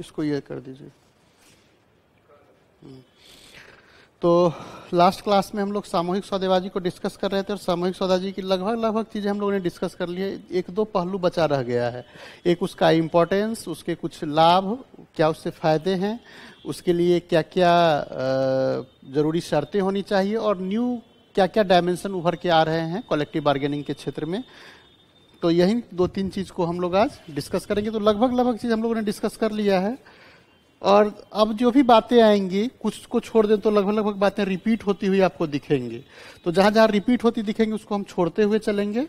इसको ये कर दीजिए हम्म। तो लास्ट क्लास में हम लोग सामूहिक सौदेबाजी को डिस्कस कर रहे थे और सामूहिक सौदाजी की लगभग लगभग चीज़ें हम लोगों ने डिस्कस कर ली है एक दो पहलू बचा रह गया है एक उसका इम्पोर्टेंस उसके कुछ लाभ क्या उससे फ़ायदे हैं उसके लिए क्या क्या ज़रूरी शर्तें होनी चाहिए और न्यू क्या क्या डायमेंशन उभर के आ रहे हैं कलेक्टिव बार्गेनिंग के क्षेत्र में तो यही दो तीन चीज को हम लोग आज डिस्कस करेंगे तो लगभग लगभग चीज हम लोगों ने डिस्कस कर लिया है और अब जो भी बातें आएंगी कुछ को छोड़ दें तो लगभग लगभग बातें रिपीट होती हुई आपको दिखेंगी तो जहां जहां रिपीट होती दिखेंगी उसको हम छोड़ते हुए चलेंगे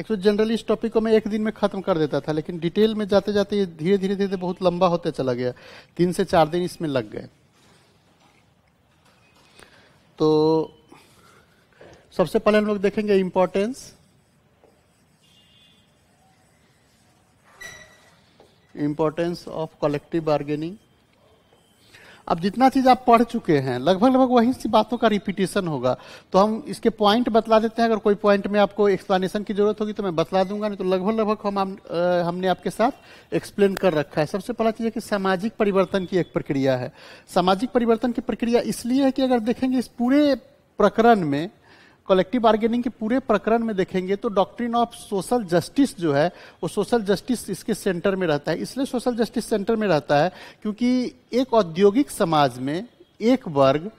तो जनरली इस टॉपिक को मैं एक दिन में ख़त्म कर देता था लेकिन डिटेल में जाते जाते ये धीरे धीरे धीरे बहुत लंबा होते चला गया तीन से चार दिन इसमें लग गए तो सबसे पहले हम लोग देखेंगे importance importance of collective bargaining अब जितना चीज आप पढ़ चुके हैं लगभग लगभग वही सी बातों का रिपीटेशन होगा तो हम इसके पॉइंट बतला देते हैं अगर कोई पॉइंट में आपको एक्सप्लेनेशन की जरूरत होगी तो मैं बतला दूंगा नहीं तो लगभग लगभग हम आ, हमने आपके साथ एक्सप्लेन कर रखा है सबसे पहला चीज है कि सामाजिक परिवर्तन की एक प्रक्रिया है सामाजिक परिवर्तन की प्रक्रिया इसलिए है कि अगर देखेंगे इस पूरे प्रकरण में कलेक्टिव बार्गेनिंग के पूरे प्रकरण में देखेंगे तो डॉक्ट्रिन ऑफ सोशल जस्टिस जो है वो सोशल जस्टिस इसके सेंटर में रहता है इसलिए सोशल जस्टिस सेंटर में रहता है क्योंकि एक औद्योगिक समाज में एक वर्ग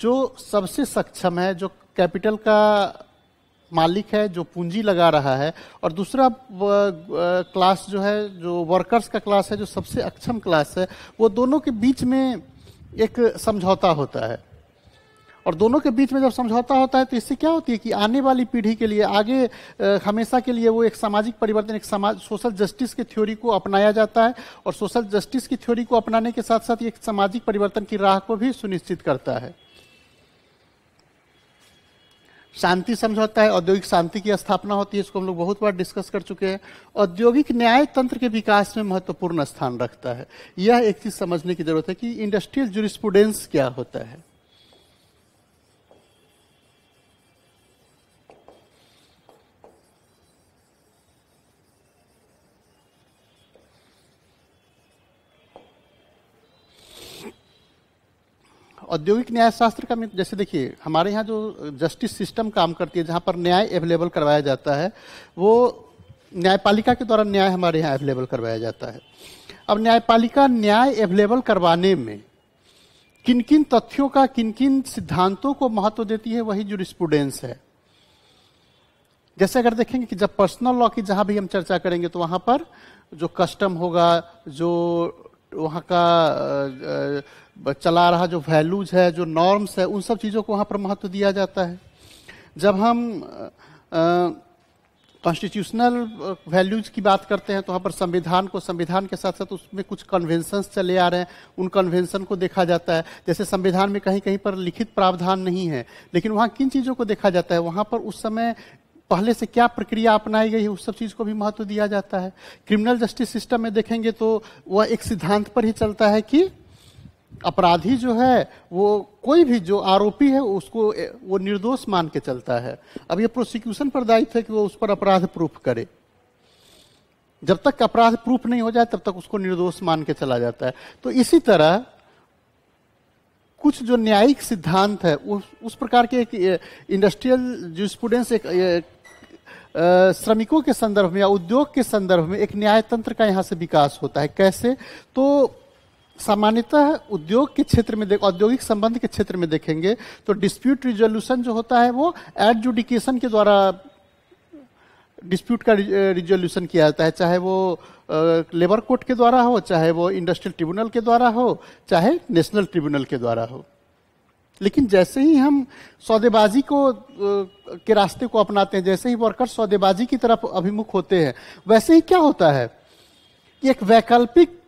जो सबसे सक्षम है जो कैपिटल का मालिक है जो पूंजी लगा रहा है और दूसरा क्लास जो है जो वर्कर्स का क्लास है जो सबसे अक्षम क्लास है वो दोनों के बीच में एक समझौता होता है और दोनों के बीच में जब समझौता होता है तो इससे क्या होती है कि आने वाली पीढ़ी के लिए आगे हमेशा के लिए वो एक सामाजिक परिवर्तन एक समाज सोशल जस्टिस की थ्योरी को अपनाया जाता है और सोशल जस्टिस की थ्योरी को अपनाने के साथ साथ एक सामाजिक परिवर्तन की राह को भी सुनिश्चित करता है शांति समझौता है औद्योगिक शांति की स्थापना होती है इसको हम लोग बहुत बार डिस्कस कर चुके हैं औद्योगिक न्याय तंत्र के विकास में महत्वपूर्ण स्थान रखता है यह एक चीज समझने की जरूरत है कि इंडस्ट्रियल जुरिस्पूडेंस क्या होता है औद्योगिक न्याय शास्त्र का जैसे देखिए हमारे यहाँ जो जस्टिस सिस्टम काम करती है जहाँ पर न्याय अवेलेबल करवाया जाता है वो न्यायपालिका के द्वारा न्याय हमारे यहाँ अवेलेबल करवाया जाता है अब न्यायपालिका न्याय अवेलेबल करवाने में किन किन तथ्यों का किन किन सिद्धांतों को महत्व देती है वही जुरिस्पूडेंस है जैसे अगर देखेंगे कि जब पर्सनल लॉ की जहां भी हम चर्चा करेंगे तो वहां पर जो कस्टम होगा जो वहाँ का चला रहा जो वैल्यूज है जो नॉर्म्स है उन सब चीज़ों को वहाँ पर महत्व दिया जाता है जब हम कॉन्स्टिट्यूशनल वैल्यूज की बात करते हैं तो वहाँ पर संविधान को संविधान के साथ साथ उसमें कुछ कन्वेंसन्स चले आ रहे हैं उन कन्वेंसन को देखा जाता है जैसे संविधान में कहीं कहीं पर लिखित प्रावधान नहीं है लेकिन वहाँ किन चीज़ों को देखा जाता है वहाँ पर उस समय पहले से क्या प्रक्रिया अपनाई गई है उस सब चीज़ को भी महत्व दिया जाता है क्रिमिनल जस्टिस सिस्टम में देखेंगे तो वह एक सिद्धांत पर ही चलता है कि अपराधी जो है वो कोई भी जो आरोपी है उसको वो निर्दोष मान के चलता है अब ये प्रोसिक्यूशन पर दायित्व है कि वो उस पर अपराध प्रूफ करे जब तक अपराध प्रूफ नहीं हो जाए तब तक उसको निर्दोष मान के चला जाता है तो इसी तरह कुछ जो न्यायिक सिद्धांत है उस उस प्रकार के एक इंडस्ट्रियल जो एक, एक श्रमिकों के संदर्भ में या उद्योग के संदर्भ में एक न्याय तंत्र का यहाँ से विकास होता है कैसे तो सामान्यतः उद्योग के क्षेत्र में देख औद्योगिक संबंध के क्षेत्र में देखेंगे तो डिस्प्यूट रिजोल्यूशन जो होता है वो एडजुडिकेशन के द्वारा डिस्प्यूट का रिजोल्यूशन किया जाता है चाहे वो लेबर कोर्ट के द्वारा हो चाहे वो इंडस्ट्रियल ट्रिब्यूनल के द्वारा हो चाहे नेशनल ट्रिब्यूनल के द्वारा हो लेकिन जैसे ही हम सौदेबाजी को के रास्ते को अपनाते हैं जैसे ही वर्कर्स सौदेबाजी की तरफ अभिमुख होते हैं वैसे ही क्या होता है कि एक वैकल्पिक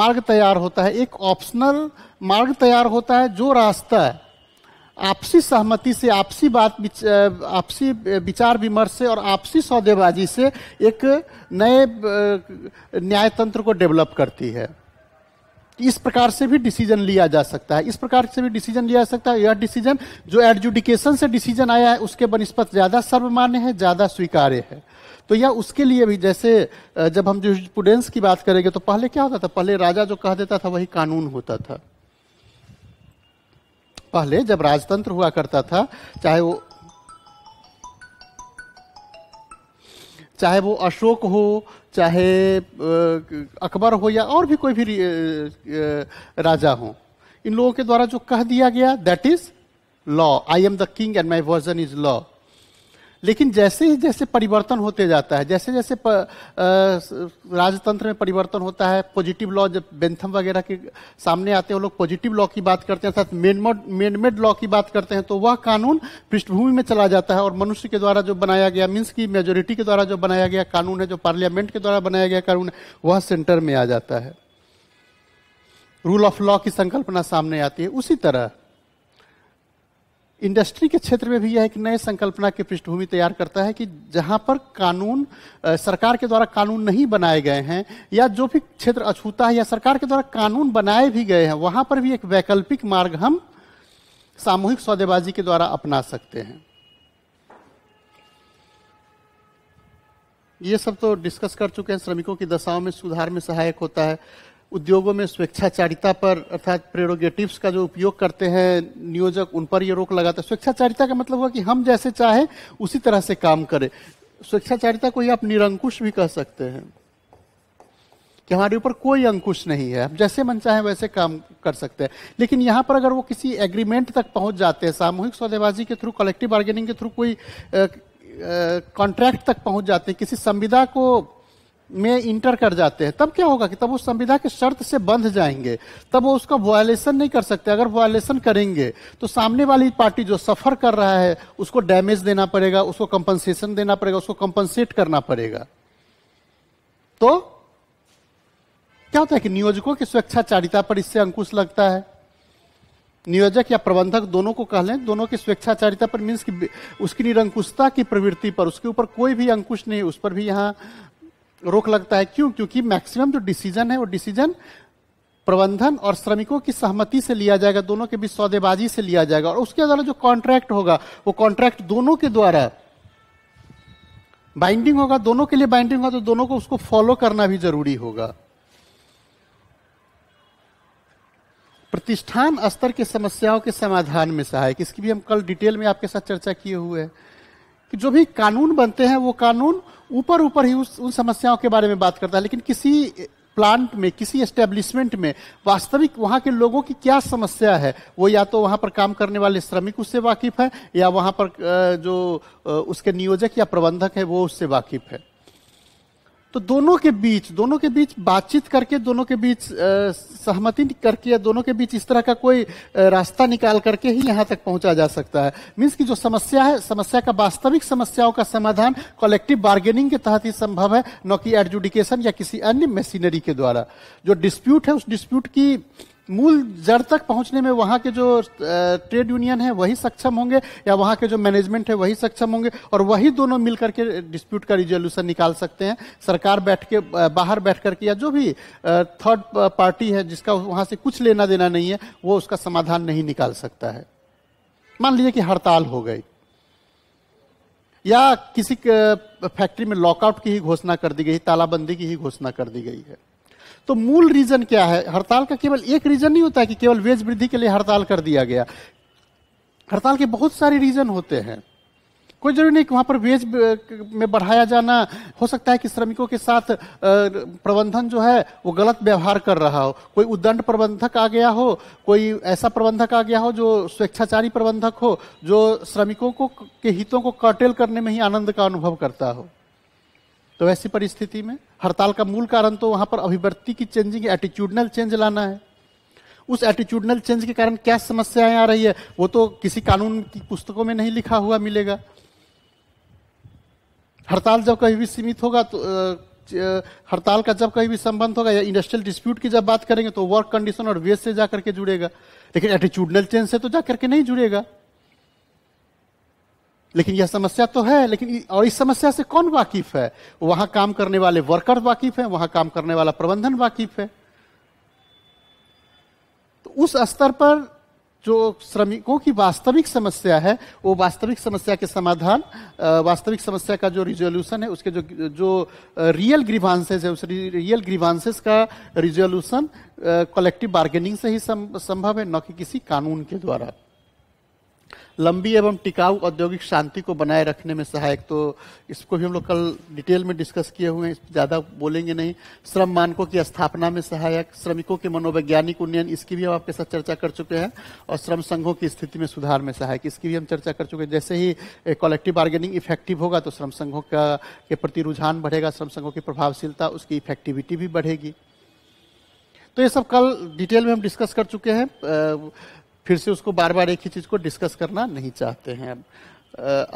मार्ग तैयार होता है एक ऑप्शनल मार्ग तैयार होता है जो रास्ता है आपसी सहमति से आपसी बात आपसी विचार विमर्श से और आपसी सौदेबाजी से एक नए न्यायतंत्र को डेवलप करती है इस प्रकार से भी डिसीजन लिया जा सकता है इस प्रकार से भी डिसीजन लिया जा सकता है यह डिसीजन जो एडजुडिकेशन से डिसीजन आया है उसके बनस्पत ज्यादा सर्वमान्य है ज्यादा स्वीकार्य है तो यह उसके लिए भी जैसे जब हम जो स्टूडेंट्स की बात करेंगे तो पहले क्या होता था पहले राजा जो कह देता था वही कानून होता था पहले जब राजतंत्र हुआ करता था चाहे वो चाहे वो अशोक हो चाहे अकबर हो या और भी कोई भी राजा हो इन लोगों के द्वारा जो कह दिया गया that is law I am the king and my version is law लेकिन जैसे ही जैसे परिवर्तन होते जाता है जैसे जैसे राजतंत्र में परिवर्तन होता है पॉजिटिव लॉ जब बेंथम वगैरह के सामने आते हैं लोग पॉजिटिव लॉ की बात करते हैं अर्थात मेनमेड लॉ की बात करते हैं तो वह कानून पृष्ठभूमि में चला जाता है और मनुष्य के द्वारा जो बनाया गया मीन्स की मेजोरिटी के द्वारा जो बनाया गया कानून है जो पार्लियामेंट के द्वारा बनाया गया कानून है वह सेंटर में आ जाता है रूल ऑफ लॉ की संकल्पना सामने आती है उसी तरह इंडस्ट्री के क्षेत्र में भी यह एक नए संकल्पना की पृष्ठभूमि तैयार करता है कि जहां पर कानून सरकार के द्वारा कानून नहीं बनाए गए हैं या जो भी क्षेत्र अछूता है या सरकार के द्वारा कानून बनाए भी गए हैं वहां पर भी एक वैकल्पिक मार्ग हम सामूहिक सौदेबाजी के द्वारा अपना सकते हैं ये सब तो डिस्कस कर चुके हैं श्रमिकों की दशाओं में सुधार में सहायक होता है उद्योगों में स्वेच्छाचारिता पर अर्थात प्रेरोगेटिव्स का जो उपयोग करते हैं नियोजक उन पर ये रोक लगाता है स्वेच्छाचारिता का मतलब हुआ कि हम जैसे चाहे उसी तरह से काम करें स्वेच्छाचारिता को ही आप निरंकुश भी कह सकते हैं कि हमारे ऊपर कोई अंकुश नहीं है हम जैसे मन चाहे वैसे काम कर सकते हैं लेकिन यहाँ पर अगर वो किसी एग्रीमेंट तक पहुँच जाते हैं सामूहिक सौदेबाजी के थ्रू कलेक्टिव बार्गेनिंग के थ्रू कोई कॉन्ट्रैक्ट तक पहुँच जाते हैं किसी संविदा को में इंटर कर जाते हैं तब क्या होगा कि तब वो संविधान के शर्त से बंध जाएंगे तब वो उसका वायलेशन नहीं कर सकते अगर वायलेशन करेंगे तो सामने वाली पार्टी जो सफर कर रहा है उसको डैमेज देना पड़ेगा उसको कंपनसेशन देना पड़ेगा उसको कंपनसेट करना पड़ेगा तो क्या होता है कि नियोजकों की स्वेच्छाचारिता पर इससे अंकुश लगता है नियोजक या प्रबंधक दोनों को कह लें दोनों की स्वेच्छाचारिता पर मीन्स की उसकी निरंकुशता की प्रवृत्ति पर उसके ऊपर कोई भी अंकुश नहीं उस पर भी यहाँ रोक लगता है क्यों क्योंकि मैक्सिमम जो डिसीजन है वो डिसीजन प्रबंधन और श्रमिकों की सहमति से लिया जाएगा दोनों के बीच सौदेबाजी से लिया जाएगा और उसके द्वारा जो कॉन्ट्रैक्ट होगा वो कॉन्ट्रैक्ट दोनों के द्वारा बाइंडिंग होगा दोनों के लिए बाइंडिंग होगा तो दोनों को उसको फॉलो करना भी जरूरी होगा प्रतिष्ठान स्तर की समस्याओं के समाधान में सहायक इसकी भी हम कल डिटेल में आपके साथ चर्चा किए हुए हैं कि जो भी कानून बनते हैं वो कानून ऊपर ऊपर ही उस उन समस्याओं के बारे में बात करता है लेकिन किसी प्लांट में किसी एस्टेब्लिशमेंट में वास्तविक वहाँ के लोगों की क्या समस्या है वो या तो वहाँ पर काम करने वाले श्रमिक उससे वाकिफ है या वहाँ पर जो उसके नियोजक या प्रबंधक है वो उससे वाकिफ है तो दोनों के बीच दोनों के बीच बातचीत करके दोनों के बीच सहमति करके या दोनों के बीच इस तरह का कोई रास्ता निकाल करके ही यहाँ तक पहुंचा जा सकता है मीन्स की जो समस्या है समस्या का वास्तविक समस्याओं का समाधान कलेक्टिव बार्गेनिंग के तहत ही संभव है न कि एडजुडिकेशन या किसी अन्य मशीनरी के द्वारा जो डिस्प्यूट है उस डिस्प्यूट की मूल जड़ तक पहुंचने में वहां के जो ट्रेड यूनियन है वही सक्षम होंगे या वहां के जो मैनेजमेंट है वही सक्षम होंगे और वही दोनों मिलकर के डिस्प्यूट का रिजोल्यूशन निकाल सकते हैं सरकार बैठ के बाहर बैठ करके या जो भी थर्ड पार्टी है जिसका वहां से कुछ लेना देना नहीं है वो उसका समाधान नहीं निकाल सकता है मान लीजिए कि हड़ताल हो गई या किसी फैक्ट्री में लॉकआउट की ही घोषणा कर दी गई तालाबंदी की ही घोषणा कर दी गई है तो मूल रीजन क्या है हड़ताल का केवल एक रीजन नहीं होता है कि केवल वेज वृद्धि के लिए हड़ताल कर दिया गया हड़ताल के बहुत सारे रीजन होते हैं कोई जरूरी नहीं कि वहां पर वेज में बढ़ाया जाना हो सकता है कि श्रमिकों के साथ प्रबंधन जो है वो गलत व्यवहार कर रहा हो कोई उद्दंड प्रबंधक आ गया हो कोई ऐसा प्रबंधक आ गया हो जो स्वेच्छाचारी प्रबंधक हो जो श्रमिकों को के हितों को कर्टेल करने में ही आनंद का अनुभव करता हो तो वैसी परिस्थिति में हड़ताल का मूल कारण तो वहां पर अभिव्यक्ति की चेंजिंग एटीट्यूडनल चेंज लाना है उस एटीट्यूडनल चेंज के कारण क्या समस्याएं आ रही है वो तो किसी कानून की पुस्तकों में नहीं लिखा हुआ मिलेगा हड़ताल जब कभी भी सीमित होगा तो हड़ताल का जब कहीं भी संबंध होगा या इंडस्ट्रियल डिस्प्यूट की जब बात करेंगे तो वर्क कंडीशन और वेज से जाकर के जुड़ेगा लेकिन एटीट्यूडनल चेंज से तो जाकर के नहीं जुड़ेगा लेकिन यह समस्या तो है लेकिन और इस समस्या से कौन वाकिफ है वहां काम करने वाले वर्कर वाकिफ है वहां काम करने वाला प्रबंधन वाकिफ है तो उस स्तर पर जो श्रमिकों की वास्तविक समस्या है वो वास्तविक समस्या के समाधान वास्तविक समस्या का जो रिजोल्यूशन है उसके जो जो रियल ग्रीवांसेज है उस रियल ग्रीवांसेज का रिजोल्यूशन कलेक्टिव बार्गेनिंग से ही संभव है न कि किसी कानून के द्वारा लंबी एवं टिकाऊ औद्योगिक शांति को बनाए रखने में सहायक तो इसको भी हम लोग कल डिटेल में डिस्कस किए हुए हैं ज़्यादा बोलेंगे नहीं श्रम मानकों की स्थापना में सहायक श्रमिकों के मनोवैज्ञानिक उन्नयन इसकी भी हम आपके साथ चर्चा कर चुके हैं और श्रम संघों की स्थिति में सुधार में सहायक इसकी भी हम चर्चा कर चुके हैं जैसे ही कलेक्टिव बार्गेनिंग इफेक्टिव होगा तो श्रम संघों का के प्रति रुझान बढ़ेगा श्रम संघों की प्रभावशीलता उसकी इफेक्टिविटी भी बढ़ेगी तो ये सब कल डिटेल में हम डिस्कस कर चुके हैं फिर से उसको बार बार एक ही चीज़ को डिस्कस करना नहीं चाहते हैं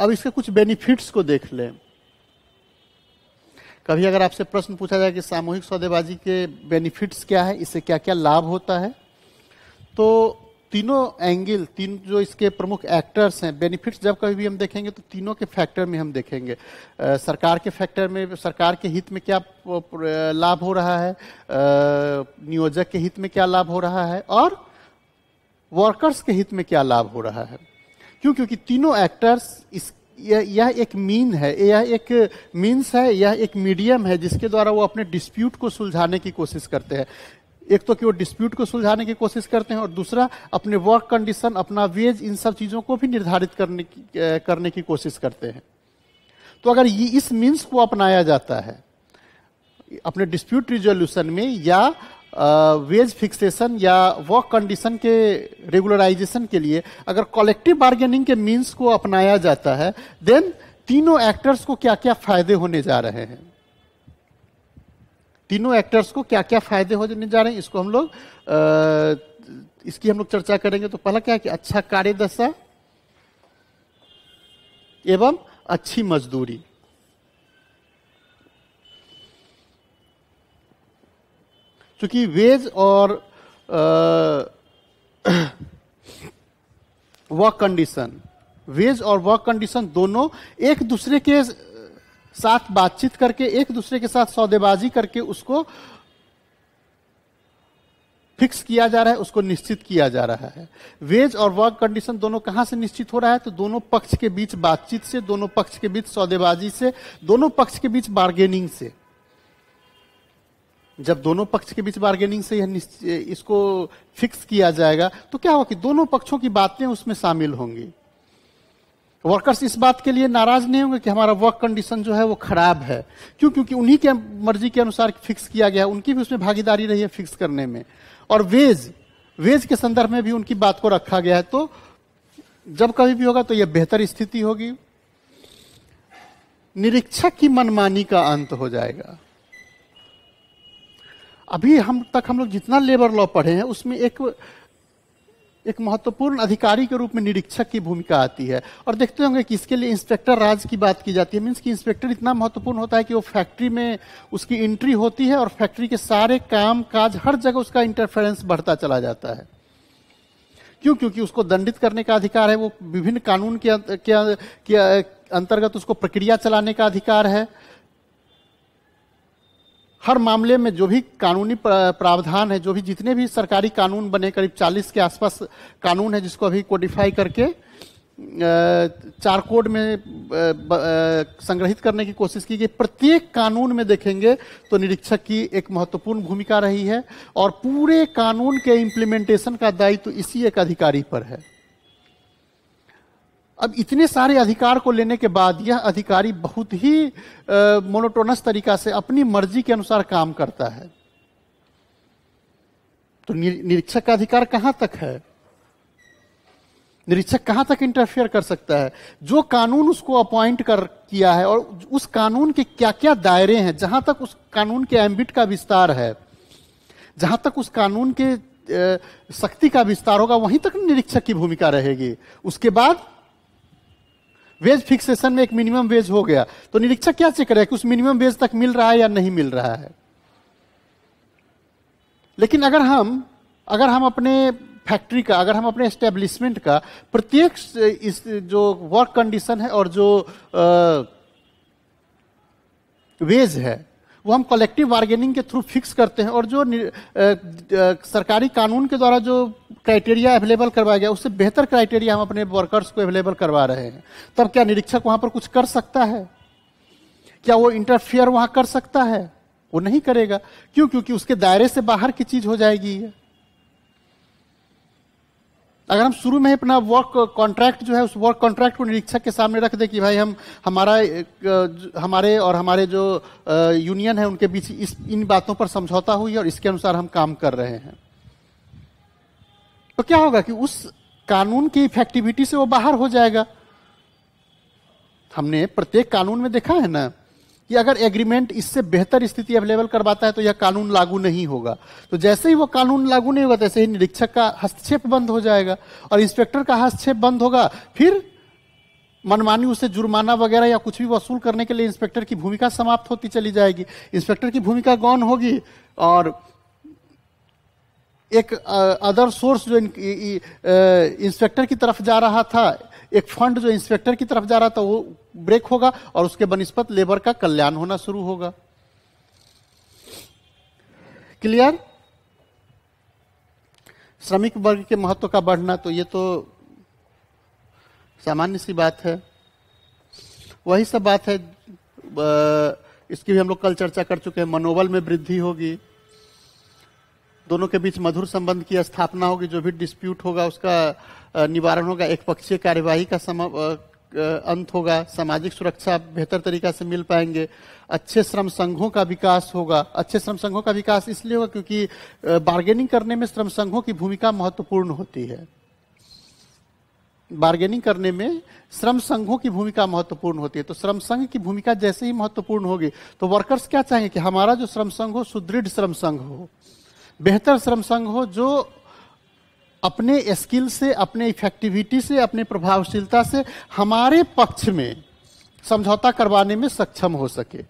अब इसके कुछ बेनिफिट्स को देख लें कभी अगर आपसे प्रश्न पूछा जाए कि सामूहिक सौदेबाजी के बेनिफिट्स क्या है इससे क्या क्या लाभ होता है तो तीनों एंगल तीन जो इसके प्रमुख एक्टर्स हैं बेनिफिट्स जब कभी भी हम देखेंगे तो तीनों के फैक्टर में हम देखेंगे आ, सरकार के फैक्टर में सरकार के हित में क्या लाभ हो रहा है आ, नियोजक के हित में क्या लाभ हो रहा है और वर्कर्स के हित में क्या लाभ हो रहा है क्यों क्योंकि तीनों एक्टर्स इस यह यह एक मीन है यह एक मीन्स है यह एक मीडियम है जिसके द्वारा वो अपने डिस्प्यूट को सुलझाने की कोशिश करते हैं एक तो कि वो डिस्प्यूट को सुलझाने की कोशिश करते हैं और दूसरा अपने वर्क कंडीशन अपना वेज इन सब चीज़ों को भी निर्धारित करने की करने की कोशिश करते हैं तो अगर ये इस मीन्स को अपनाया जाता है अपने डिस्प्यूट रिजोल्यूशन में या वेज फिक्सेशन या वर्क कंडीशन के रेगुलराइजेशन के लिए अगर कलेक्टिव बार्गेनिंग के मीन्स को अपनाया जाता है देन तीनों एक्टर्स को क्या क्या फायदे होने जा रहे हैं तीनों एक्टर्स को क्या क्या फायदे होने जा रहे हैं इसको हम लोग इसकी हम लोग चर्चा करेंगे तो पहला क्या है कि अच्छा कार्यदशा एवं अच्छी मजदूरी चूंकि वेज और वर्क कंडीशन वेज और वर्क कंडीशन दोनों एक दूसरे के साथ बातचीत करके एक दूसरे के साथ सौदेबाजी करके उसको फिक्स किया जा रहा है उसको निश्चित किया जा रहा है वेज और वर्क कंडीशन दोनों कहां से निश्चित हो रहा है तो दोनों पक्ष के बीच बातचीत से दोनों पक्ष के बीच सौदेबाजी से दोनों पक्ष के बीच बार्गेनिंग से जब दोनों पक्ष के बीच बार्गेनिंग से यह इसको फिक्स किया जाएगा तो क्या होगा कि दोनों पक्षों की बातें उसमें शामिल होंगी वर्कर्स इस बात के लिए नाराज नहीं होंगे कि हमारा वर्क कंडीशन जो है वो खराब है क्यों क्योंकि उन्हीं के मर्जी के अनुसार फिक्स किया गया उनकी भी उसमें भागीदारी रही है फिक्स करने में और वेज वेज के संदर्भ में भी उनकी बात को रखा गया है तो जब कभी भी होगा तो यह बेहतर स्थिति होगी निरीक्षक की मनमानी का अंत हो जाएगा अभी हम तक हम लोग जितना लेबर लॉ पढ़े हैं उसमें एक एक महत्वपूर्ण अधिकारी के रूप में निरीक्षक की भूमिका आती है और देखते होंगे कि इसके लिए इंस्पेक्टर राज की बात की जाती है मीन्स कि इंस्पेक्टर इतना महत्वपूर्ण होता है कि वो फैक्ट्री में उसकी एंट्री होती है और फैक्ट्री के सारे काम काज हर जगह उसका इंटरफेरेंस बढ़ता चला जाता है क्यों क्योंकि उसको दंडित करने का अधिकार है वो विभिन्न कानून के, के अंतर्गत उसको प्रक्रिया चलाने का अधिकार है हर मामले में जो भी कानूनी प्रावधान है जो भी जितने भी सरकारी कानून बने करीब 40 के आसपास कानून है जिसको अभी कोडिफाई करके चार कोड में संग्रहित करने की कोशिश की गई प्रत्येक कानून में देखेंगे तो निरीक्षक की एक महत्वपूर्ण भूमिका रही है और पूरे कानून के इम्प्लीमेंटेशन का दायित्व तो इसी एक अधिकारी पर है अब इतने सारे अधिकार को लेने के बाद यह अधिकारी बहुत ही मोनोटोनस तरीका से अपनी मर्जी के अनुसार काम करता है तो निरीक्षक का अधिकार कहां तक है निरीक्षक कहां तक इंटरफेयर कर सकता है जो कानून उसको अपॉइंट कर किया है और उस कानून के क्या क्या दायरे हैं जहां तक उस कानून के एम्बिट का विस्तार है जहां तक उस कानून के शक्ति का विस्तार होगा वहीं तक निरीक्षक की भूमिका रहेगी उसके बाद वेज फिक्सेशन में एक मिनिमम वेज हो गया तो निरीक्षक क्या चेक करेगा कि उस मिनिमम वेज तक मिल रहा है या नहीं मिल रहा है लेकिन अगर हम अगर हम अपने फैक्ट्री का अगर हम अपने एस्टेब्लिशमेंट का प्रत्येक इस जो वर्क कंडीशन है और जो वेज है वो हम कलेक्टिव बार्गेनिंग के थ्रू फिक्स करते हैं और जो आ, आ, सरकारी कानून के द्वारा जो क्राइटेरिया अवेलेबल करवाया गया उससे बेहतर क्राइटेरिया हम अपने वर्कर्स को अवेलेबल करवा रहे हैं तब क्या निरीक्षक वहां पर कुछ कर सकता है क्या वो इंटरफेयर वहां कर सकता है वो नहीं करेगा क्यों क्योंकि उसके दायरे से बाहर की चीज हो जाएगी अगर हम शुरू में अपना वर्क कॉन्ट्रैक्ट जो है उस वर्क कॉन्ट्रैक्ट को निरीक्षक के सामने रख दे कि भाई हम हमारा हमारे और हमारे जो यूनियन है उनके बीच इस इन बातों पर समझौता हुई और इसके अनुसार हम काम कर रहे हैं तो क्या होगा कि उस कानून की इफेक्टिविटी से वो बाहर हो जाएगा हमने प्रत्येक कानून में देखा है ना कि अगर एग्रीमेंट इससे बेहतर स्थिति अवेलेबल करवाता है तो यह कानून लागू नहीं होगा तो जैसे ही वो कानून लागू नहीं होगा तैसे ही निरीक्षक का हस्तक्षेप बंद हो जाएगा और इंस्पेक्टर का हस्तक्षेप बंद होगा फिर मनमानी उसे जुर्माना वगैरह या कुछ भी वसूल करने के लिए इंस्पेक्टर की भूमिका समाप्त होती चली जाएगी इंस्पेक्टर की भूमिका गौन होगी और एक अदर सोर्स जो इंस्पेक्टर की तरफ जा रहा था एक फंड जो इंस्पेक्टर की तरफ जा रहा था वो ब्रेक होगा और उसके बनस्पत लेबर का कल्याण होना शुरू होगा क्लियर श्रमिक वर्ग के महत्व का बढ़ना तो ये तो सामान्य सी बात है वही सब बात है इसकी भी हम लोग कल चर्चा कर चुके हैं मनोबल में वृद्धि होगी दोनों के बीच मधुर संबंध की स्थापना होगी जो भी डिस्प्यूट होगा उसका निवारण होगा एक पक्षीय कार्यवाही का सम अंत होगा सामाजिक सुरक्षा बेहतर तरीका से मिल पाएंगे अच्छे श्रम संघों का विकास होगा अच्छे श्रम संघों का विकास इसलिए होगा क्योंकि बार्गेनिंग करने में श्रम संघों की भूमिका महत्वपूर्ण होती है बार्गेनिंग करने में श्रम संघों की भूमिका महत्वपूर्ण होती है तो श्रम संघ की भूमिका जैसे ही महत्वपूर्ण होगी तो वर्कर्स क्या चाहेंगे कि हमारा जो श्रम संघ हो सुदृढ़ श्रम संघ हो बेहतर श्रम संघ हो जो अपने स्किल से अपने इफेक्टिविटी से अपने प्रभावशीलता से हमारे पक्ष में समझौता करवाने में सक्षम हो सके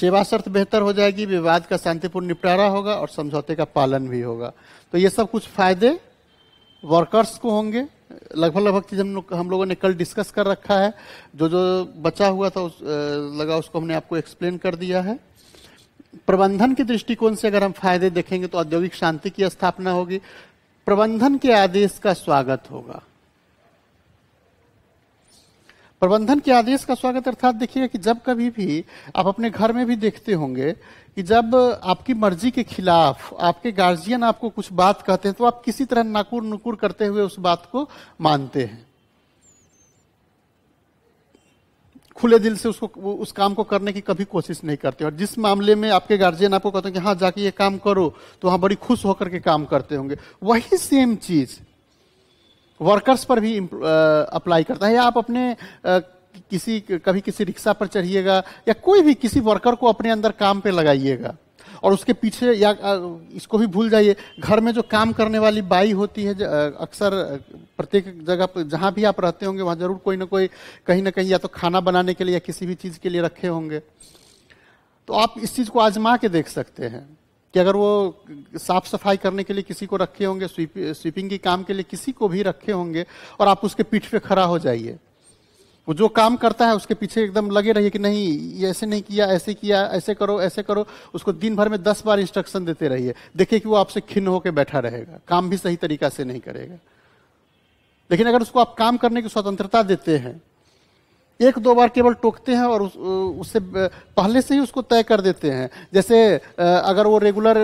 सेवा शर्त बेहतर हो जाएगी विवाद का शांतिपूर्ण निपटारा होगा और समझौते का पालन भी होगा तो ये सब कुछ फायदे वर्कर्स को होंगे लगभग लगभग चीज हम लोग हम लोगों ने कल डिस्कस कर रखा है जो जो बचा हुआ था उस, लगा उसको हमने आपको एक्सप्लेन कर दिया है प्रबंधन के दृष्टिकोण से अगर हम फायदे देखेंगे तो औद्योगिक शांति की स्थापना होगी प्रबंधन के आदेश का स्वागत होगा प्रबंधन के आदेश का स्वागत अर्थात देखिएगा कि जब कभी भी आप अपने घर में भी देखते होंगे कि जब आपकी मर्जी के खिलाफ आपके गार्जियन आपको कुछ बात कहते हैं तो आप किसी तरह नाकुर नुकुर करते हुए उस बात को मानते हैं खुले दिल से उसको उस काम को करने की कभी कोशिश नहीं करते और जिस मामले में आपके गार्जियन आपको कहते हैं कि हाँ जाके ये काम करो तो वहाँ बड़ी खुश होकर के काम करते होंगे वही सेम चीज़ वर्कर्स पर भी अप्लाई uh, करता है या आप अपने आ, uh, किसी कभी किसी रिक्शा पर चढ़िएगा या कोई भी किसी वर्कर को अपने अंदर काम पे लगाइएगा और उसके पीछे या इसको भी भूल जाइए घर में जो काम करने वाली बाई होती है अक्सर प्रत्येक जगह पर जहाँ भी आप रहते होंगे वहाँ जरूर कोई ना कोई कहीं ना कहीं या तो खाना बनाने के लिए या किसी भी चीज़ के लिए रखे होंगे तो आप इस चीज़ को आजमा के देख सकते हैं कि अगर वो साफ सफाई करने के लिए किसी को रखे होंगे स्वीपिंग के काम के लिए किसी को भी रखे होंगे और आप उसके पीठ पे खड़ा हो जाइए वो जो काम करता है उसके पीछे एकदम लगे रहिए कि नहीं ये ऐसे नहीं किया ऐसे किया ऐसे करो ऐसे करो उसको दिन भर में दस बार इंस्ट्रक्शन देते रहिए देखिए कि वो आपसे खिन्न होकर बैठा रहेगा काम भी सही तरीका से नहीं करेगा लेकिन अगर उसको आप काम करने की स्वतंत्रता देते हैं एक दो बार केवल टोकते हैं और उससे पहले से ही उसको तय कर देते हैं जैसे अगर वो रेगुलर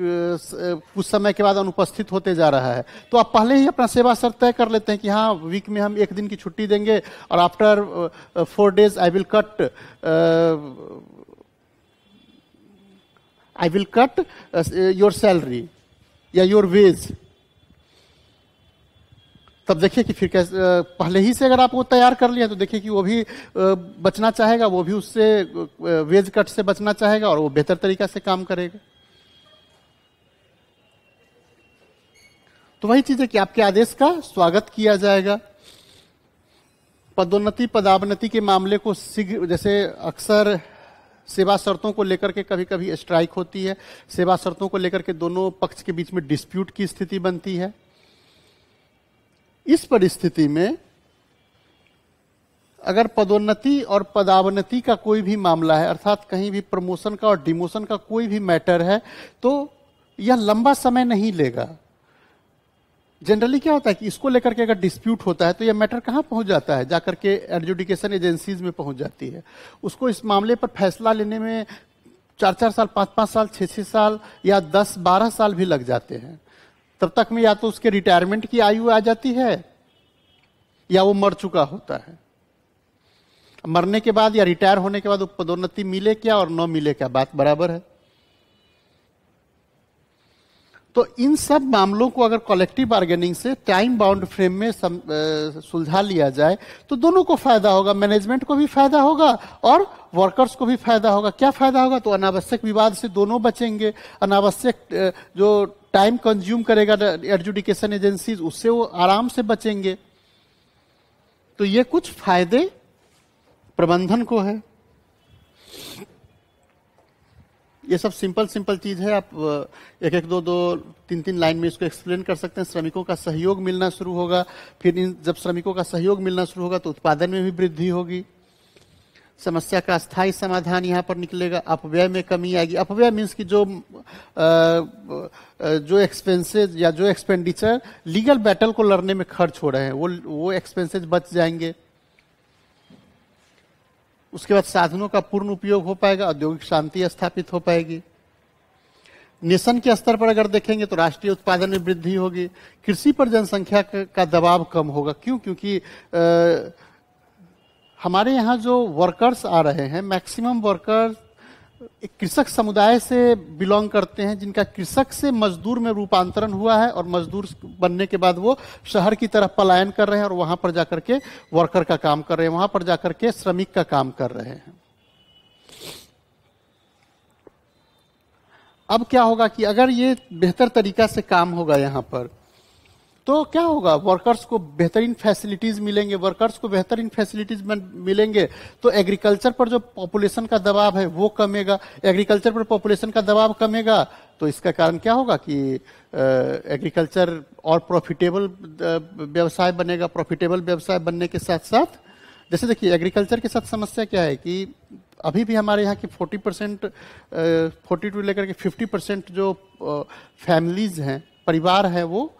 कुछ समय के बाद अनुपस्थित होते जा रहा है तो आप पहले ही अपना सेवा सर तय कर लेते हैं कि हाँ वीक में हम एक दिन की छुट्टी देंगे और after four days I will cut I will cut your salary या योर वेज तब देखिए कि फिर कैसे पहले ही से अगर आप वो तैयार कर लिया तो देखिए कि वो भी बचना चाहेगा वो भी उससे वेज कट से बचना चाहेगा और वो बेहतर तरीका से काम करेगा तो वही चीज है कि आपके आदेश का स्वागत किया जाएगा पदोन्नति पदावनति के मामले को शीघ्र जैसे अक्सर सेवा शर्तों को लेकर के कभी कभी स्ट्राइक होती है सेवा शर्तों को लेकर के दोनों पक्ष के बीच में डिस्प्यूट की स्थिति बनती है इस परिस्थिति में अगर पदोन्नति और पदावनति का कोई भी मामला है अर्थात कहीं भी प्रमोशन का और डिमोशन का कोई भी मैटर है तो यह लंबा समय नहीं लेगा जनरली क्या होता है कि इसको लेकर के अगर डिस्प्यूट होता है तो यह मैटर कहाँ पहुंच जाता है जाकर के एडजुडिकेशन एजेंसीज में पहुंच जाती है उसको इस मामले पर फैसला लेने में चार चार साल पाँच पाँच साल छः छः साल या दस बारह साल भी लग जाते हैं तब तक में या तो उसके रिटायरमेंट की आयु आ जाती है या वो मर चुका होता है मरने के बाद या रिटायर होने के बाद पदोन्नति मिले क्या और न मिले क्या बात बराबर है तो इन सब मामलों को अगर कलेक्टिव बार्गेनिंग से टाइम बाउंड फ्रेम में सुलझा लिया जाए तो दोनों को फायदा होगा मैनेजमेंट को भी फायदा होगा और वर्कर्स को भी फायदा होगा क्या फायदा होगा तो अनावश्यक विवाद से दोनों बचेंगे अनावश्यक जो टाइम कंज्यूम करेगा एडजुडिकेशन एजेंसीज उससे वो आराम से बचेंगे तो ये कुछ फायदे प्रबंधन को है ये सब सिंपल सिंपल चीज है आप एक एक दो दो तीन तीन लाइन में इसको एक्सप्लेन कर सकते हैं श्रमिकों का सहयोग मिलना शुरू होगा फिर इन जब श्रमिकों का सहयोग मिलना शुरू होगा तो उत्पादन में भी वृद्धि होगी समस्या का स्थायी समाधान यहाँ पर निकलेगा अपव्यय में कमी आएगी अपव्यय मीन्स की जो आ, जो एक्सपेंसेज या जो एक्सपेंडिचर लीगल बैटल को लड़ने में खर्च हो रहे हैं वो वो एक्सपेंसेज बच जाएंगे उसके बाद साधनों का पूर्ण उपयोग हो पाएगा औद्योगिक शांति स्थापित हो पाएगी नेशन के स्तर पर अगर देखेंगे तो राष्ट्रीय उत्पादन में वृद्धि होगी कृषि पर जनसंख्या का दबाव कम होगा क्यों क्योंकि आ, हमारे यहाँ जो वर्कर्स आ रहे हैं मैक्सिमम वर्कर्स एक कृषक समुदाय से बिलोंग करते हैं जिनका कृषक से मजदूर में रूपांतरण हुआ है और मजदूर बनने के बाद वो शहर की तरफ पलायन कर रहे हैं और वहां पर जाकर के वर्कर का काम कर रहे हैं वहां पर जाकर के श्रमिक का काम कर रहे हैं अब क्या होगा कि अगर ये बेहतर तरीका से काम होगा यहाँ पर तो क्या होगा वर्कर्स को बेहतरीन फैसिलिटीज मिलेंगे वर्कर्स को बेहतरीन फैसिलिटीज मिलेंगे तो एग्रीकल्चर पर जो पॉपुलेशन का दबाव है वो कमेगा एग्रीकल्चर पर पॉपुलेशन का दबाव कमेगा तो इसका कारण क्या होगा कि एग्रीकल्चर और प्रॉफिटेबल व्यवसाय बनेगा प्रॉफिटेबल व्यवसाय बनने के साथ साथ जैसे देखिए एग्रीकल्चर के साथ समस्या क्या है कि अभी भी हमारे यहाँ की 40 परसेंट फोर्टी टू लेकर के 50 परसेंट जो फैमिलीज हैं परिवार हैं वो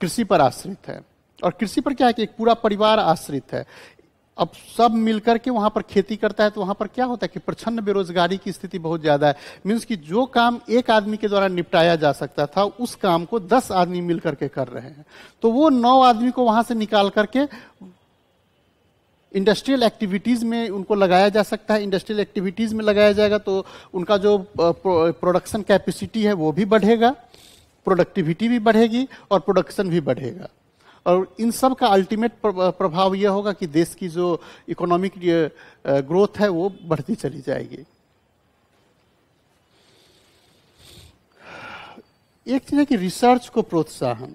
कृषि पर आश्रित है और कृषि पर क्या है कि एक पूरा परिवार आश्रित है अब सब मिलकर के वहां पर खेती करता है तो वहां पर क्या होता है कि प्रचंड बेरोजगारी की स्थिति बहुत ज्यादा है मीन्स कि जो काम एक आदमी के द्वारा निपटाया जा सकता था उस काम को दस आदमी मिलकर के कर रहे हैं तो वो नौ आदमी को वहां से निकाल करके इंडस्ट्रियल एक्टिविटीज़ में उनको लगाया जा सकता है इंडस्ट्रियल एक्टिविटीज़ में लगाया जाएगा तो उनका जो प्रोडक्शन कैपेसिटी है वो भी बढ़ेगा प्रोडक्टिविटी भी बढ़ेगी और प्रोडक्शन भी बढ़ेगा और इन सब का अल्टीमेट प्रभाव यह होगा कि देश की जो इकोनॉमिक ग्रोथ है वो बढ़ती चली जाएगी एक चीज है कि रिसर्च को प्रोत्साहन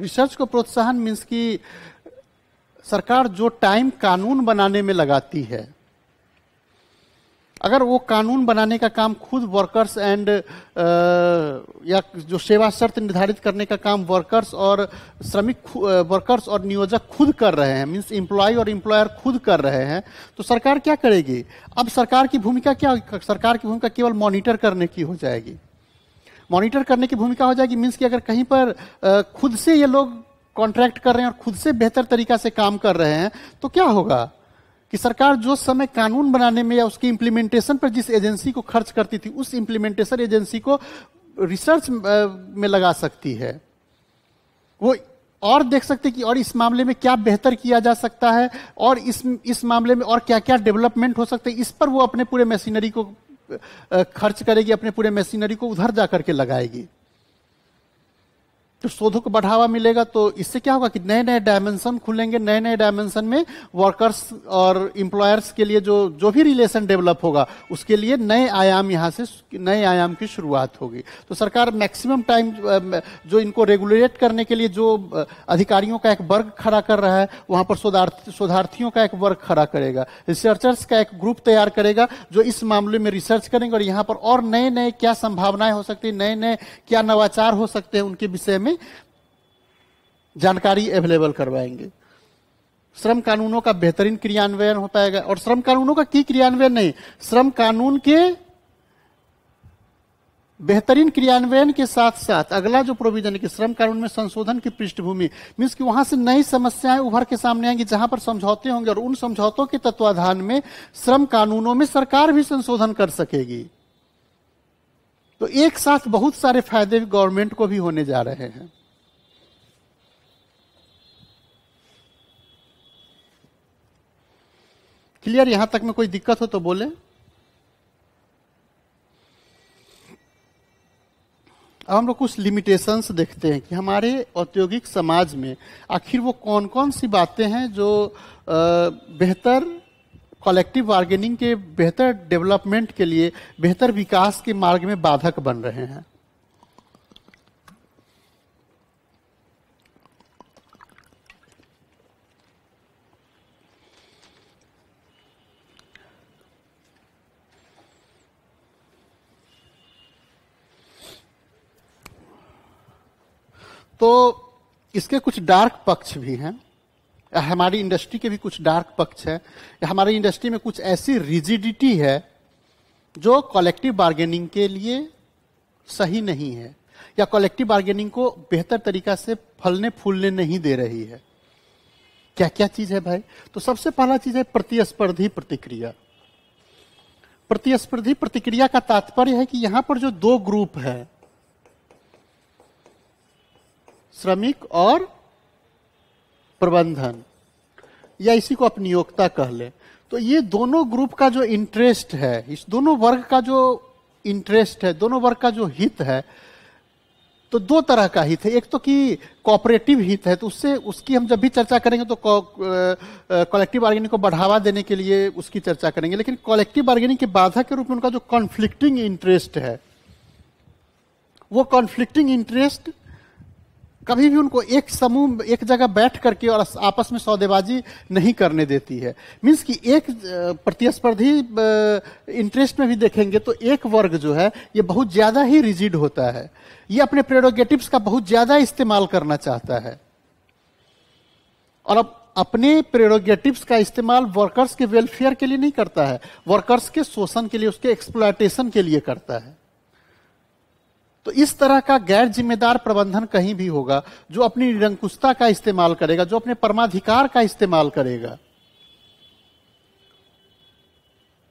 रिसर्च को प्रोत्साहन मीन्स कि सरकार जो टाइम कानून बनाने में लगाती है अगर वो कानून बनाने का काम खुद वर्कर्स एंड या जो सेवा शर्त निर्धारित करने का काम वर्कर्स और श्रमिक वर्कर्स और नियोजक खुद कर रहे हैं मीन्स इम्प्लॉय और इम्प्लॉयर खुद कर रहे हैं तो सरकार क्या करेगी अब सरकार की भूमिका क्या सरकार की भूमिका केवल मॉनिटर करने की हो जाएगी मॉनिटर करने की भूमिका हो जाएगी मीन्स कि अगर कहीं पर खुद से ये लोग कॉन्ट्रैक्ट कर रहे हैं और खुद से बेहतर तरीका से काम कर रहे हैं तो क्या होगा कि सरकार जो समय कानून बनाने में या उसकी इम्प्लीमेंटेशन पर जिस एजेंसी को खर्च करती थी उस इम्प्लीमेंटेशन एजेंसी को रिसर्च में लगा सकती है वो और देख सकते कि और इस मामले में क्या बेहतर किया जा सकता है और इस इस मामले में और क्या क्या डेवलपमेंट हो सकते हैं इस पर वो अपने पूरे मशीनरी को खर्च करेगी अपने पूरे मशीनरी को उधर जा करके लगाएगी तो शोधों को बढ़ावा मिलेगा तो इससे क्या होगा कि नए नए डायमेंशन खुलेंगे नए नए डायमेंशन में वर्कर्स और इम्प्लॉयर्स के लिए जो जो भी रिलेशन डेवलप होगा उसके लिए नए आयाम यहाँ से नए आयाम की शुरुआत होगी तो सरकार मैक्सिमम टाइम जो इनको रेगुलेट करने के लिए जो अधिकारियों का एक वर्ग खड़ा कर रहा है वहां पर शोधार्थी शोधार्थियों का एक वर्ग खड़ा करेगा रिसर्चर्स का एक ग्रुप तैयार करेगा जो इस मामले में रिसर्च करेंगे और यहाँ पर और नए नए क्या संभावनाएं हो सकती नए नए क्या नवाचार हो सकते हैं उनके विषय में में जानकारी अवेलेबल करवाएंगे श्रम कानूनों का बेहतरीन क्रियान्वयन हो पाएगा और श्रम कानूनों का की क्रियान्वयन नहीं श्रम कानून के बेहतरीन क्रियान्वयन के साथ साथ अगला जो प्रोविजन है कि श्रम कानून में संशोधन की पृष्ठभूमि मीन्स कि वहां से नई समस्याएं उभर के सामने आएंगी जहां पर समझौते होंगे और उन समझौतों के तत्वाधान में श्रम कानूनों में सरकार भी संशोधन कर सकेगी तो एक साथ बहुत सारे फायदे गवर्नमेंट को भी होने जा रहे हैं क्लियर यहां तक में कोई दिक्कत हो तो बोले अब हम लोग कुछ लिमिटेशंस देखते हैं कि हमारे औद्योगिक समाज में आखिर वो कौन कौन सी बातें हैं जो बेहतर कलेक्टिव बार्गेनिंग के बेहतर डेवलपमेंट के लिए बेहतर विकास के मार्ग में बाधक बन रहे हैं तो इसके कुछ डार्क पक्ष भी हैं हमारी इंडस्ट्री के भी कुछ डार्क पक्ष है हमारी इंडस्ट्री में कुछ ऐसी रिजिडिटी है जो कलेक्टिव बार्गेनिंग के लिए सही नहीं है या कलेक्टिव बार्गेनिंग को बेहतर तरीका से फलने फूलने नहीं दे रही है क्या क्या चीज है भाई तो सबसे पहला चीज है प्रतिस्पर्धी प्रतिक्रिया प्रतिस्पर्धी प्रतिक्रिया का तात्पर्य है कि यहां पर जो दो ग्रुप है श्रमिक और प्रबंधन या इसी को आप नियोक्ता कह लें तो ये दोनों ग्रुप का जो इंटरेस्ट है इस दोनों वर्ग का जो इंटरेस्ट है दोनों वर्ग का जो हित है तो दो तरह का हित है एक तो कि कॉपरेटिव हित है तो उससे उसकी हम जब भी चर्चा करेंगे तो कलेक्टिव बार्गेनिंग को बढ़ावा देने के लिए उसकी चर्चा करेंगे लेकिन कलेक्टिव बार्गेनिंग के बाधा के रूप में उनका जो कॉन्फ्लिक्टिंग इंटरेस्ट है वो कॉन्फ्लिक्टिंग इंटरेस्ट कभी भी उनको एक समूह एक जगह बैठ करके और आपस में सौदेबाजी नहीं करने देती है मीन्स कि एक प्रतिस्पर्धी इंटरेस्ट में भी देखेंगे तो एक वर्ग जो है ये बहुत ज़्यादा ही रिजिड होता है ये अपने प्रेरोगेटिव का बहुत ज़्यादा इस्तेमाल करना चाहता है और अब अपने प्रेरोगेटिव का इस्तेमाल वर्कर्स के वेलफेयर के लिए नहीं करता है वर्कर्स के शोषण के लिए उसके एक्सप्लाइटेशन के लिए करता है तो इस तरह का गैर जिम्मेदार प्रबंधन कहीं भी होगा जो अपनी निरंकुशता का इस्तेमाल करेगा जो अपने परमाधिकार का इस्तेमाल करेगा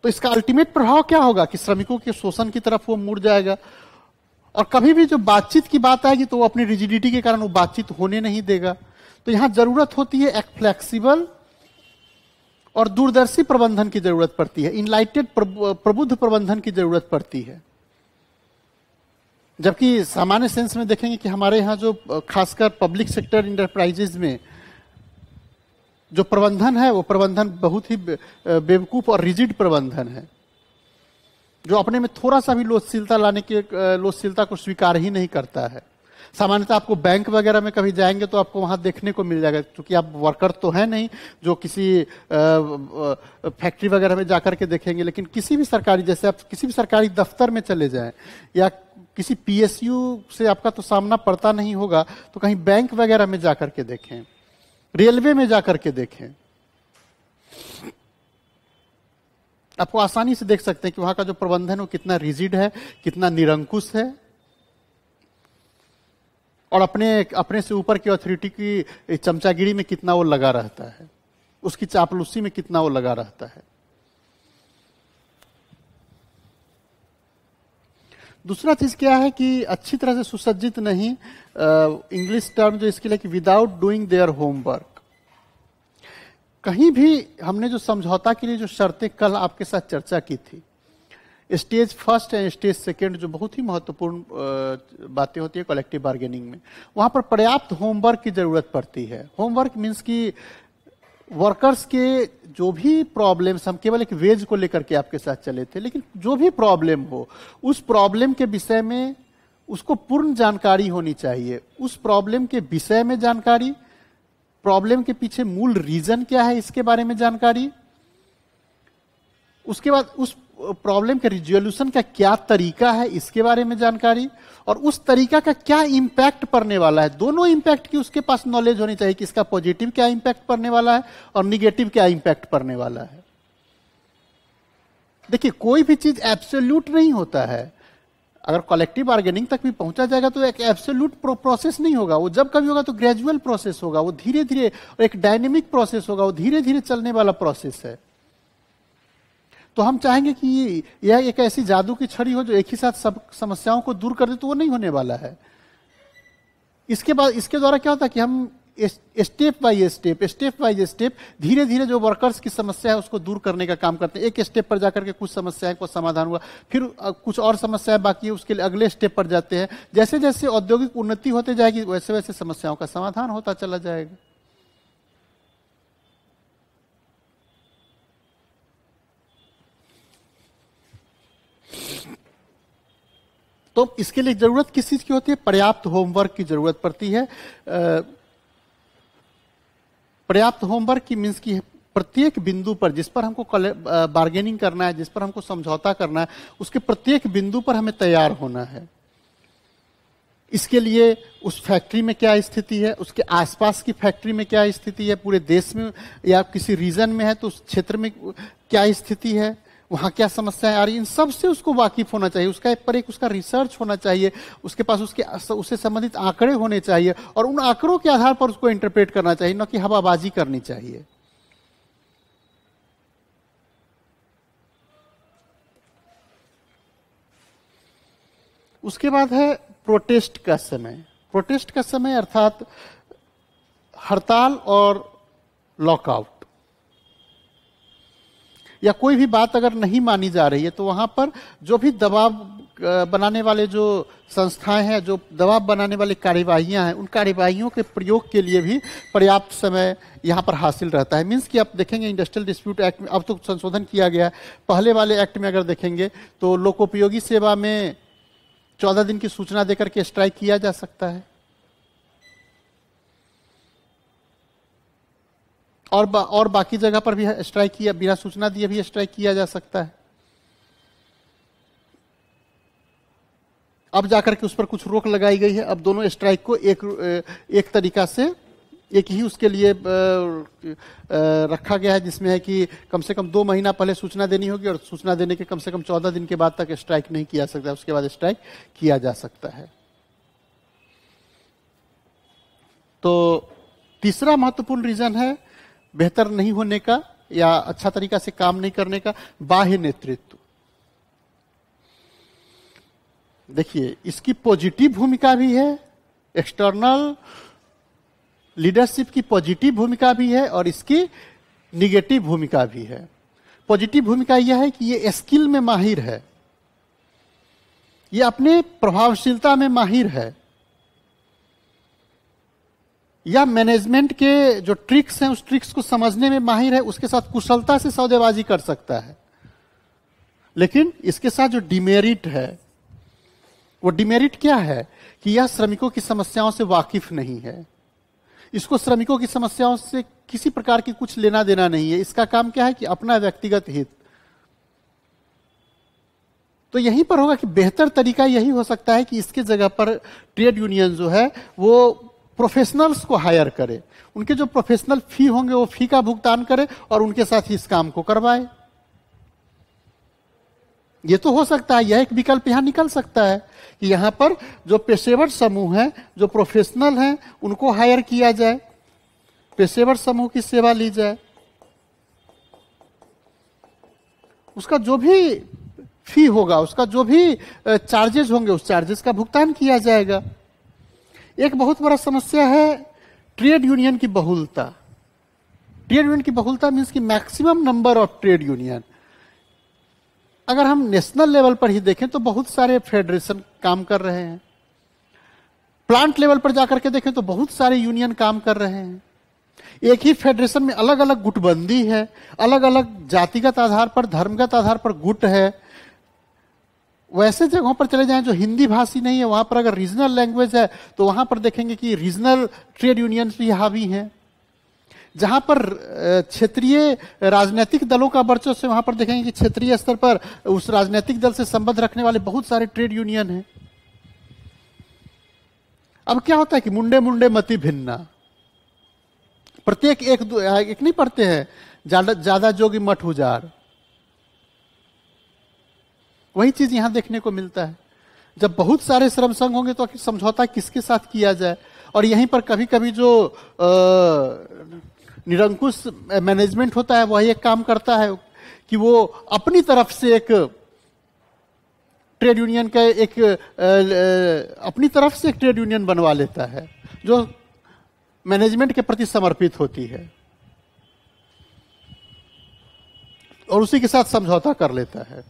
तो इसका अल्टीमेट प्रभाव क्या होगा कि श्रमिकों के शोषण की तरफ वो मुड़ जाएगा और कभी भी जो बातचीत की बात आएगी तो वो अपनी रिजिडिटी के कारण वो बातचीत होने नहीं देगा तो यहां जरूरत होती है एक फ्लेक्सिबल और दूरदर्शी प्रबंधन की जरूरत पड़ती है इनलाइटेड प्रबुद्ध प्रबंधन की जरूरत पड़ती है जबकि सामान्य सेंस में देखेंगे कि हमारे यहाँ जो खासकर पब्लिक सेक्टर इंटरप्राइजेज में जो प्रबंधन है वो प्रबंधन बहुत ही बेवकूफ और रिजिड प्रबंधन है जो अपने में थोड़ा सा भी लोचशीलता लाने की लोकशीलता को स्वीकार ही नहीं करता है सामान्यतः आपको बैंक वगैरह में कभी जाएंगे तो आपको वहाँ देखने को मिल जाएगा क्योंकि आप वर्कर तो हैं नहीं जो किसी फैक्ट्री वगैरह में जाकर के देखेंगे लेकिन किसी भी सरकारी जैसे आप किसी भी सरकारी दफ्तर में चले जाएं या किसी पीएसयू से आपका तो सामना पड़ता नहीं होगा तो कहीं बैंक वगैरह में जाकर के देखें रेलवे में जाकर के देखें आपको आसानी से देख सकते हैं कि वहां का जो प्रबंधन है वो कितना रिजिड है कितना निरंकुश है और अपने अपने से ऊपर की अथॉरिटी की चमचागिरी में कितना वो लगा रहता है उसकी चापलूसी में कितना वो लगा रहता है दूसरा चीज क्या है कि अच्छी तरह से सुसज्जित नहीं इंग्लिश टर्म जो इसके लिए कि विदाउट डूइंग देयर होमवर्क कहीं भी हमने जो समझौता के लिए जो शर्तें कल आपके साथ चर्चा की थी stage first and stage second जो बहुत ही महत्वपूर्ण बातें होती है कलेक्टिव बार्गेनिंग में वहां पर पर्याप्त होमवर्क की जरूरत पड़ती है होमवर्क मीन्स की वर्कर्स के जो भी प्रॉब्लम्स हम केवल एक वेज को लेकर के आपके साथ चले थे लेकिन जो भी प्रॉब्लम हो उस प्रॉब्लम के विषय में उसको पूर्ण जानकारी होनी चाहिए उस प्रॉब्लम के विषय में जानकारी प्रॉब्लम के पीछे मूल रीजन क्या है इसके बारे में जानकारी उसके बाद उस प्रॉब्लम के रिजोल्यूशन का क्या तरीका है इसके बारे में जानकारी और उस तरीका का क्या इम्पैक्ट पड़ने वाला है दोनों इम्पैक्ट की उसके पास नॉलेज होनी चाहिए कि इसका पॉजिटिव क्या इम्पैक्ट पड़ने वाला है और निगेटिव क्या इम्पैक्ट पड़ने वाला है देखिए कोई भी चीज एब्सोल्यूट नहीं होता है अगर कलेक्टिव बार्गेनिंग तक भी पहुंचा जाएगा तो एक एब्सोल्यूट प्रोसेस नहीं होगा वो जब कभी होगा तो ग्रेजुअल प्रोसेस होगा वो धीरे धीरे एक डायनेमिक प्रोसेस होगा वो धीरे धीरे चलने वाला प्रोसेस है तो हम चाहेंगे कि यह एक ऐसी जादू की छड़ी हो जो एक ही साथ सब समस्याओं को दूर कर दे तो वो नहीं होने वाला है इसके बाद इसके द्वारा क्या होता है कि हम step by step step by step धीरे धीरे जो वर्कर्स की समस्या है उसको दूर करने का काम करते हैं एक स्टेप पर जाकर के कुछ समस्याएं को समाधान हुआ फिर कुछ और समस्याएं बाकी है उसके लिए अगले स्टेप पर जाते हैं जैसे जैसे औद्योगिक उन्नति होते जाएगी वैसे वैसे समस्याओं का समाधान होता चला जाएगा तो इसके लिए जरूरत किस चीज की होती है पर्याप्त होमवर्क की जरूरत पड़ती है पर्याप्त होमवर्क की मीन्स की प्रत्येक बिंदु पर जिस पर हमको बार्गेनिंग करना है जिस पर हमको समझौता करना है उसके प्रत्येक बिंदु पर हमें तैयार होना है इसके लिए उस फैक्ट्री में क्या स्थिति है उसके आसपास की फैक्ट्री में क्या स्थिति है पूरे देश में या किसी रीजन में है तो उस क्षेत्र में क्या स्थिति है वहाँ क्या समस्याएं आ रही है इन सबसे उसको वाकिफ होना चाहिए उसका एक पर एक उसका रिसर्च होना चाहिए उसके पास उसके उससे संबंधित आंकड़े होने चाहिए और उन आंकड़ों के आधार पर उसको इंटरप्रेट करना चाहिए न कि हवाबाजी करनी चाहिए उसके बाद है प्रोटेस्ट का समय प्रोटेस्ट का समय अर्थात हड़ताल और लॉकआउट या कोई भी बात अगर नहीं मानी जा रही है तो वहाँ पर जो भी दबाव बनाने वाले जो संस्थाएं हैं जो दबाव बनाने वाली कार्यवाहियाँ हैं उन कार्यवाहियों के प्रयोग के लिए भी पर्याप्त समय यहाँ पर हासिल रहता है मीन्स कि आप देखेंगे इंडस्ट्रियल डिस्प्यूट एक्ट में अब तो संशोधन किया गया है पहले वाले एक्ट में अगर देखेंगे तो लोकोपयोगी सेवा में चौदह दिन की सूचना देकर के स्ट्राइक किया जा सकता है और बा, और बाकी जगह पर भी स्ट्राइक किया बिना सूचना दिए भी स्ट्राइक किया जा सकता है अब जाकर के उस पर कुछ रोक लगाई गई है अब दोनों स्ट्राइक को एक एक तरीका से एक ही उसके लिए रखा गया है जिसमें है कि कम से कम दो महीना पहले सूचना देनी होगी और सूचना देने के कम से कम चौदह दिन के बाद तक स्ट्राइक नहीं किया सकता उसके बाद स्ट्राइक किया जा सकता है तो तीसरा महत्वपूर्ण रीजन है बेहतर नहीं होने का या अच्छा तरीका से काम नहीं करने का बाह्य नेतृत्व देखिए इसकी पॉजिटिव भूमिका भी है एक्सटर्नल लीडरशिप की पॉजिटिव भूमिका भी है और इसकी निगेटिव भूमिका भी है पॉजिटिव भूमिका यह है कि यह स्किल में माहिर है यह अपने प्रभावशीलता में माहिर है या मैनेजमेंट के जो ट्रिक्स हैं उस ट्रिक्स को समझने में माहिर है उसके साथ कुशलता से सौदेबाजी कर सकता है लेकिन इसके साथ जो डिमेरिट है वो डिमेरिट क्या है कि यह श्रमिकों की समस्याओं से वाकिफ नहीं है इसको श्रमिकों की समस्याओं से किसी प्रकार की कुछ लेना देना नहीं है इसका काम क्या है कि अपना व्यक्तिगत हित तो यहीं पर होगा कि बेहतर तरीका यही हो सकता है कि इसके जगह पर ट्रेड यूनियन जो है वो प्रोफेशनल्स को हायर करे उनके जो प्रोफेशनल फी होंगे वो फी का भुगतान करे और उनके साथ ही इस काम को करवाए ये तो हो सकता है यह एक विकल्प यहां निकल सकता है कि यहां पर जो पेशेवर समूह है जो प्रोफेशनल हैं उनको हायर किया जाए पेशेवर समूह की सेवा ली जाए उसका जो भी फी होगा उसका जो भी चार्जेस होंगे उस चार्जेस का भुगतान किया जाएगा एक बहुत बड़ा समस्या है ट्रेड यूनियन की बहुलता ट्रेड यूनियन की बहुलता मीन्स की maximum number of trade union अगर हम नेशनल लेवल पर ही देखें तो बहुत सारे फेडरेशन काम कर रहे हैं प्लांट लेवल पर जाकर के देखें तो बहुत सारे यूनियन काम कर रहे हैं एक ही फेडरेशन में अलग अलग गुटबंदी है अलग अलग जातिगत आधार पर धर्मगत आधार पर गुट है वैसे जगहों पर चले जाएं जो हिंदी भाषी नहीं है वहां पर अगर रीजनल लैंग्वेज है तो वहां पर देखेंगे कि रीजनल ट्रेड यूनियंस भी हावी हैं जहां पर क्षेत्रीय राजनीतिक दलों का वर्चस्व है वहां पर देखेंगे कि क्षेत्रीय स्तर पर उस राजनीतिक दल से संबंध रखने वाले बहुत सारे ट्रेड यूनियन हैं अब क्या होता है कि मुंडे मुंडे मति भिन्ना प्रत्येक एक एक नहीं पढ़ते हैं ज्यादा ज्यादा जोगी मठ उजार वही चीज यहां देखने को मिलता है जब बहुत सारे श्रम संघ होंगे तो आखिर समझौता किसके साथ किया जाए और यहीं पर कभी कभी जो निरंकुश मैनेजमेंट होता है वही एक काम करता है कि वो अपनी तरफ से एक ट्रेड यूनियन का एक अपनी तरफ से एक ट्रेड यूनियन बनवा लेता है जो मैनेजमेंट के प्रति समर्पित होती है और उसी के साथ समझौता कर लेता है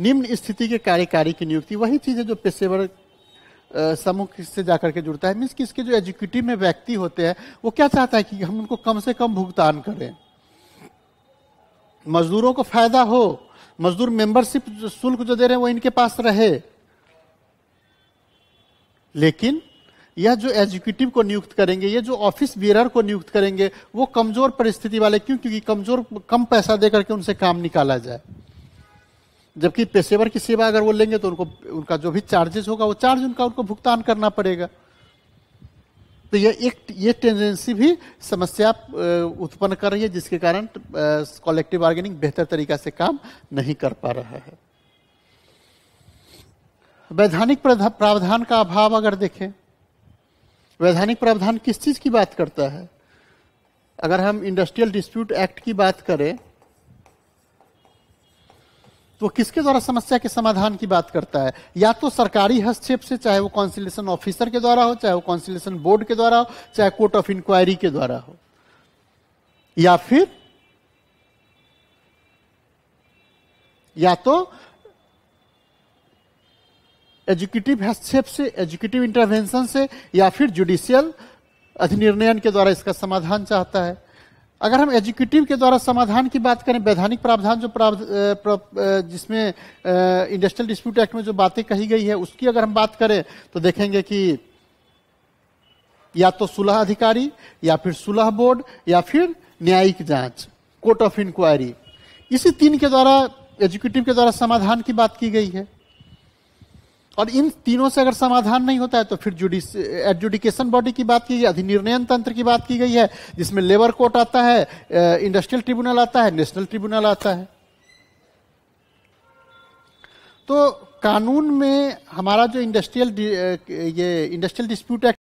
निम्न स्थिति के कार्यकारी की नियुक्ति वही चीज़ है जो पेशेवर समूह से जाकर के जुड़ता है मीन्स कि इसके जो एग्जीक्यूटिव में व्यक्ति होते हैं वो क्या चाहता है कि हम उनको कम से कम भुगतान करें मजदूरों को फायदा हो मजदूर मेंबरशिप शुल्क जो दे रहे हैं वो इनके पास रहे लेकिन यह जो एग्जीक्यूटिव को नियुक्त करेंगे ये जो ऑफिस बियर को नियुक्त करेंगे वो कमजोर परिस्थिति वाले क्यों क्योंकि कमजोर कम पैसा देकर के उनसे काम निकाला जाए जबकि पेशेवर की सेवा अगर वो लेंगे तो उनको उनका जो भी चार्जेस होगा वो चार्ज उनका उनको भुगतान करना पड़ेगा तो ये एक ये टेंडेंसी भी समस्या उत्पन्न कर रही है जिसके कारण कॉलेक्टिव बार्गेनिंग बेहतर तरीका से काम नहीं कर पा रहा है वैधानिक प्रावधान का अभाव अगर देखें वैधानिक प्रावधान किस चीज़ की बात करता है अगर हम इंडस्ट्रियल डिस्प्यूट एक्ट की बात करें तो किसके द्वारा समस्या के समाधान की बात करता है या तो सरकारी हस्तक्षेप से चाहे वो कॉन्सिलेशन ऑफिसर के द्वारा हो चाहे वो कॉन्सिलेशन बोर्ड के द्वारा हो चाहे कोर्ट ऑफ इंक्वायरी के द्वारा हो या फिर या तो एजुकेटिव हस्तक्षेप से एजुकेटिव इंटरवेंशन से या फिर जुडिशियल अधिनिर्णयन के द्वारा इसका समाधान चाहता है अगर हम एग्जीक्यूटिव के द्वारा समाधान की बात करें वैधानिक प्रावधान जो प्राव जिसमें इंडस्ट्रियल डिस्प्यूट एक्ट में जो बातें कही गई है उसकी अगर हम बात करें तो देखेंगे कि या तो सुलह अधिकारी या फिर सुलह बोर्ड या फिर न्यायिक जांच कोर्ट ऑफ इंक्वायरी इसी तीन के द्वारा एग्जीक्यूटिव के द्वारा समाधान की बात की गई है और इन तीनों से अगर समाधान नहीं होता है तो फिर जुडिस एडजुडिकेशन बॉडी की बात की गई अधिनिर्णयन तंत्र की बात की गई है जिसमें लेबर कोर्ट आता है इंडस्ट्रियल ट्रिब्यूनल आता है नेशनल ट्रिब्यूनल आता है तो कानून में हमारा जो इंडस्ट्रियल ये इंडस्ट्रियल डिस्प्यूट एक्ट